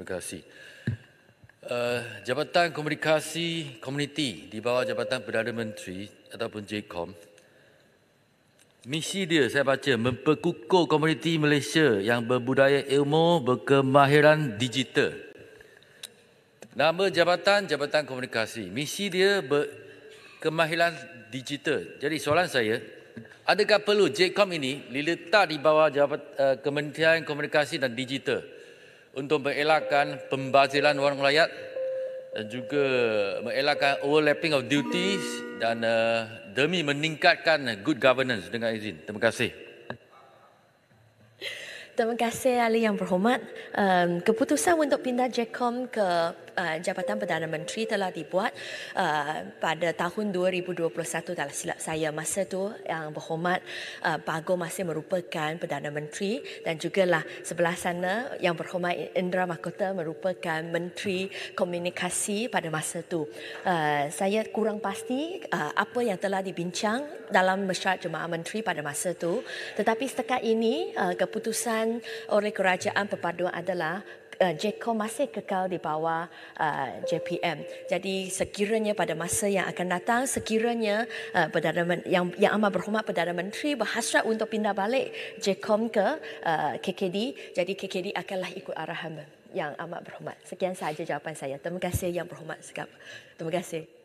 Terima kasih. Uh, Jabatan Komunikasi Komuniti di bawah Jabatan Perdana Menteri ataupun JCOM Misi dia saya baca memperkukuh komuniti Malaysia yang berbudaya ilmu berkemahiran digital. Nama jabatan Jabatan Komunikasi. Misi dia berkemahiran digital. Jadi soalan saya, adakah perlu JCOM ini diletak di bawah Jabatan uh, eh, Kementerian Komunikasi dan Digital? untuk mengelakkan pembazilan wang rakyat dan juga mengelakkan overlapping of duties dan uh, demi meningkatkan good governance dengan izin. Terima kasih. Terima kasih Ali yang berhormat. Um, keputusan untuk pindah JECOM ke Eh, Jabatan Perdana Menteri telah dibuat eh, pada tahun 2021 dalam silap saya masa tu yang berhormat uh, eh, Bago masih merupakan Perdana Menteri dan juga lah sebelah sana yang berhormat Indra Mahkota merupakan Menteri Komunikasi pada masa tu. saya kurang pasti apa yang telah dibincang dalam mesyuarat Jemaah Menteri pada masa tu tetapi setakat ini keputusan oleh Kerajaan Perpaduan adalah uh, eh, JCO masih kekal di bawah uh, eh, JPM. Jadi sekiranya pada masa yang akan datang, sekiranya uh, Perdana Menteri, yang, yang amat berhormat Perdana Menteri berhasrat untuk pindah balik JCOM ke uh, KKD, jadi KKD akanlah ikut arahan yang amat berhormat. Sekian sahaja jawapan saya. Terima kasih yang berhormat. Terima kasih.